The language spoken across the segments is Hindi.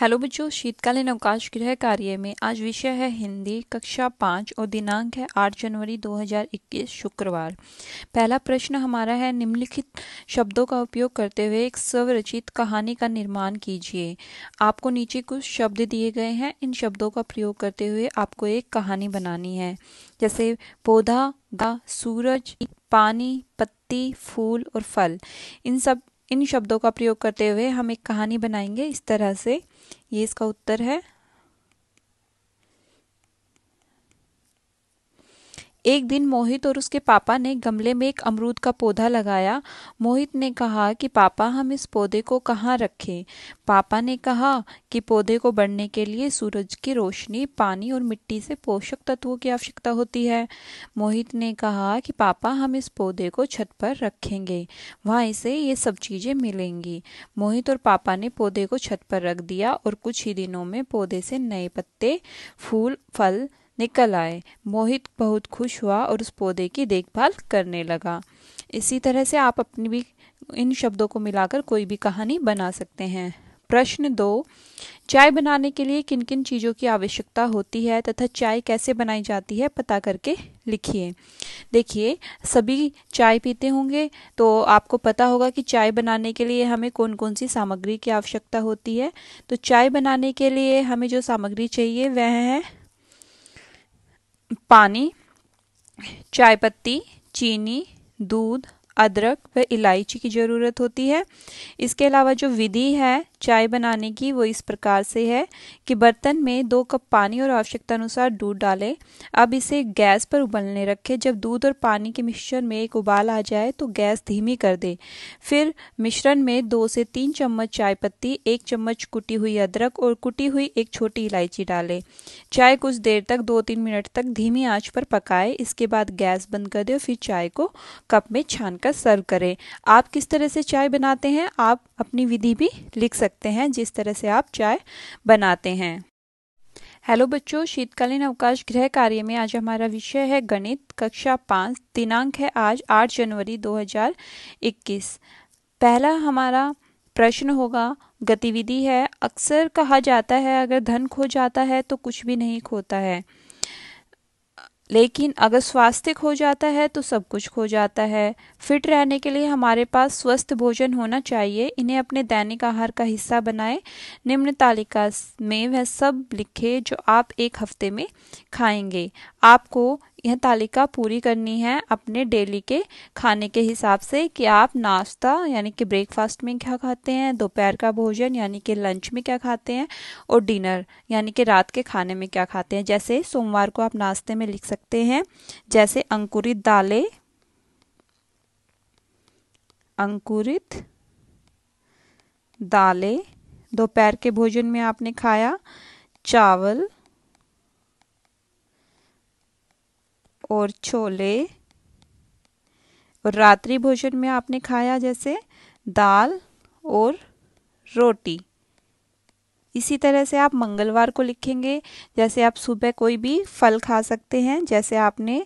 हेलो बच्चों शीतकालीन अवकाश गृह कार्य में आज विषय है हिंदी कक्षा पाँच और दिनांक है आठ जनवरी 2021 शुक्रवार पहला प्रश्न हमारा है निम्नलिखित शब्दों का उपयोग करते हुए एक स्वरचित कहानी का निर्माण कीजिए आपको नीचे कुछ शब्द दिए गए हैं इन शब्दों का प्रयोग करते हुए आपको एक कहानी बनानी है जैसे पौधा गा सूरज पानी पत्ती फूल और फल इन सब इन शब्दों का प्रयोग करते हुए हम एक कहानी बनाएंगे इस तरह से ये इसका उत्तर है एक दिन मोहित और उसके पापा ने गमले में एक अमरूद का पौधा लगाया मोहित ने कहा कि पापा हम इस पौधे को कहाँ रखें पापा ने कहा कि पौधे को बढ़ने के लिए सूरज की रोशनी पानी और मिट्टी से पोषक तत्वों की आवश्यकता होती है मोहित ने कहा कि पापा हम इस पौधे को छत पर रखेंगे वहाँ इसे ये सब चीज़ें मिलेंगी मोहित और पापा ने पौधे को छत पर रख दिया और कुछ ही दिनों में पौधे से नए पत्ते फूल फल निकल आए मोहित बहुत खुश हुआ और उस पौधे की देखभाल करने लगा इसी तरह से आप अपनी भी इन शब्दों को मिलाकर कोई भी कहानी बना सकते हैं प्रश्न दो चाय बनाने के लिए किन किन चीज़ों की आवश्यकता होती है तथा चाय कैसे बनाई जाती है पता करके लिखिए देखिए सभी चाय पीते होंगे तो आपको पता होगा कि चाय बनाने के लिए हमें कौन कौन सी सामग्री की आवश्यकता होती है तो चाय बनाने के लिए हमें जो सामग्री चाहिए वह है पानी चाय पत्ती चीनी दूध अदरक व इलायची की ज़रूरत होती है इसके अलावा जो विधि है चाय बनाने की वो इस प्रकार से है कि बर्तन में दो कप पानी और आवश्यकता अनुसार दूध डालें अब इसे गैस पर उबलने रखें जब दूध और पानी के मिश्रण में एक उबाल आ जाए तो गैस धीमी कर दें फिर मिश्रण में दो से तीन चम्मच चाय पत्ती एक चम्मच कुटी हुई अदरक और कुटी हुई एक छोटी इलायची डालें चाय कुछ देर तक दो तीन मिनट तक धीमी आँच पर पकाए इसके बाद गैस बंद कर दें और फिर चाय को कप में छान बनकर सर्व करें आप किस तरह से चाय बनाते हैं आप अपनी विधि भी लिख सकते हैं जिस तरह से आप चाय बनाते हैं हेलो बच्चों शीतकालीन अवकाश गृह कार्य में आज हमारा विषय है गणित कक्षा पाँच दिनांक है आज आठ जनवरी 2021 पहला हमारा प्रश्न होगा गतिविधि है अक्सर कहा जाता है अगर धन खो जाता है तो कुछ भी नहीं खोता है लेकिन अगर स्वास्थ्य खो जाता है तो सब कुछ खो जाता है फिट रहने के लिए हमारे पास स्वस्थ भोजन होना चाहिए इन्हें अपने दैनिक आहार का हिस्सा बनाएं निम्न तालिका में वह सब लिखे जो आप एक हफ्ते में खाएंगे आपको यह तालिका पूरी करनी है अपने डेली के खाने के हिसाब से कि आप नाश्ता यानी कि ब्रेकफास्ट में क्या खाते हैं दोपहर का भोजन यानी कि लंच में क्या खाते हैं और डिनर यानी कि रात के खाने में क्या खाते हैं जैसे सोमवार को आप नाश्ते में लिख सकते हैं जैसे अंकुरित दालें अंकुरित दालें दोपहर के भोजन में आपने खाया चावल और छोले और रात्रि भोजन में आपने खाया जैसे दाल और रोटी इसी तरह से आप मंगलवार को लिखेंगे जैसे आप सुबह कोई भी फल खा सकते हैं जैसे आपने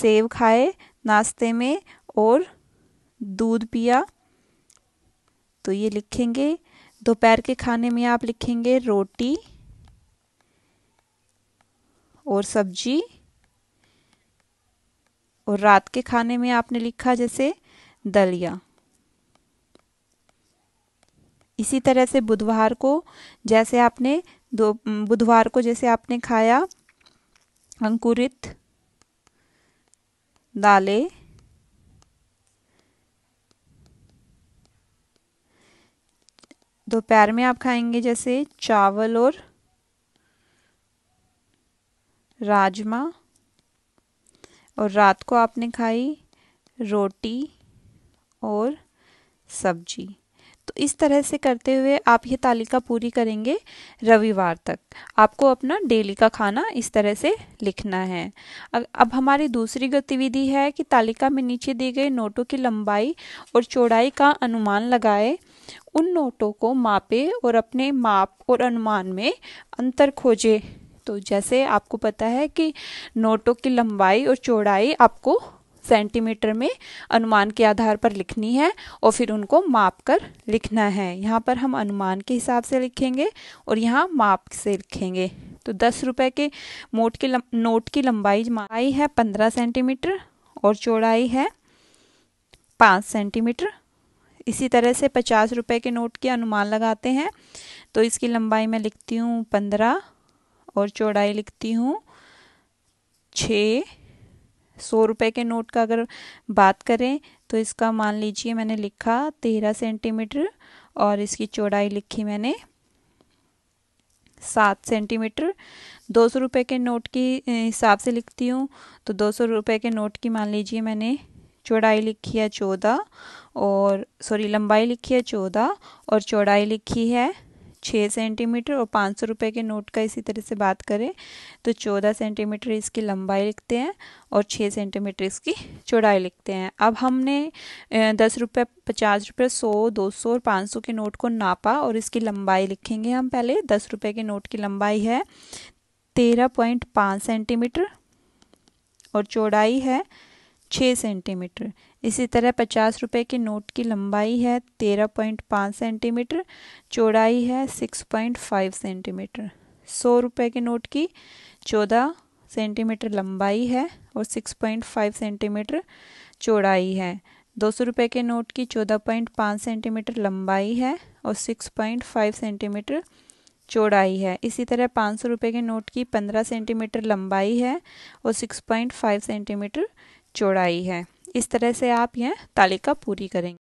सेब खाए नाश्ते में और दूध पिया तो ये लिखेंगे दोपहर के खाने में आप लिखेंगे रोटी और सब्जी और रात के खाने में आपने लिखा जैसे दलिया इसी तरह से बुधवार को जैसे आपने दो बुधवार को जैसे आपने खाया अंकुरित दाले दोपहर में आप खाएंगे जैसे चावल और राजमा और रात को आपने खाई रोटी और सब्जी तो इस तरह से करते हुए आप ये तालिका पूरी करेंगे रविवार तक आपको अपना डेली का खाना इस तरह से लिखना है अब हमारी दूसरी गतिविधि है कि तालिका में नीचे दी गई नोटों की लंबाई और चौड़ाई का अनुमान लगाए उन नोटों को मापे और अपने माप और अनुमान में अंतर खोजे तो जैसे आपको पता है कि नोटों की लंबाई और चौड़ाई आपको सेंटीमीटर में अनुमान के आधार पर लिखनी है और फिर उनको माप कर लिखना है यहाँ पर हम अनुमान के हिसाब से लिखेंगे और यहाँ माप से लिखेंगे तो दस रुपये के मोट के नोट की लंबाई आई है पंद्रह सेंटीमीटर और चौड़ाई है पाँच सेंटीमीटर इसी तरह से पचास रुपये के नोट के अनुमान लगाते हैं तो इसकी लंबाई मैं लिखती हूँ पंद्रह और चौड़ाई लिखती हूँ छ सौ रुपये के नोट का अगर बात करें तो इसका मान लीजिए मैंने लिखा तेरह सेंटीमीटर और इसकी चौड़ाई लिखी मैंने सात सेंटीमीटर दो सौ रुपये के नोट की हिसाब से लिखती हूँ तो दो सौ रुपये के नोट की मान लीजिए मैंने चौड़ाई लिखी है चौदह और सॉरी लंबाई लिखी है चौदह और चौड़ाई लिखी है छः सेंटीमीटर और पाँच सौ रुपये के नोट का इसी तरह से बात करें तो चौदह सेंटीमीटर इसकी लंबाई लिखते हैं और छः सेंटीमीटर इसकी चौड़ाई लिखते हैं अब हमने दस रुपये पचास रुपये सौ दो सौ और पाँच सौ के नोट को नापा और इसकी लंबाई लिखेंगे हम पहले दस रुपये के नोट की लंबाई है तेरह पॉइंट पाँच सेंटीमीटर और चौड़ाई है छः सेंटीमीटर इसी तरह पचास रुपये के नोट की लंबाई है तेरह पॉइंट पाँच सेंटीमीटर चौड़ाई है सिक्स पॉइंट फाइव सेंटीमीटर सौ रुपये के नोट की चौदह सेंटीमीटर लंबाई है और सिक्स पॉइंट फाइव सेंटीमीटर चौड़ाई है दो सौ रुपये के नोट की चौदह पॉइंट पाँच सेंटीमीटर लंबाई है और सिक्स पॉइंट फाइव सेंटीमीटर चौड़ाई है इसी तरह पाँच सौ रुपये के नोट की पंद्रह सेंटीमीटर लंबाई है और सिक्स पॉइंट फाइव सेंटीमीटर चौड़ाई है इस तरह से आप यह तालिका पूरी करेंगे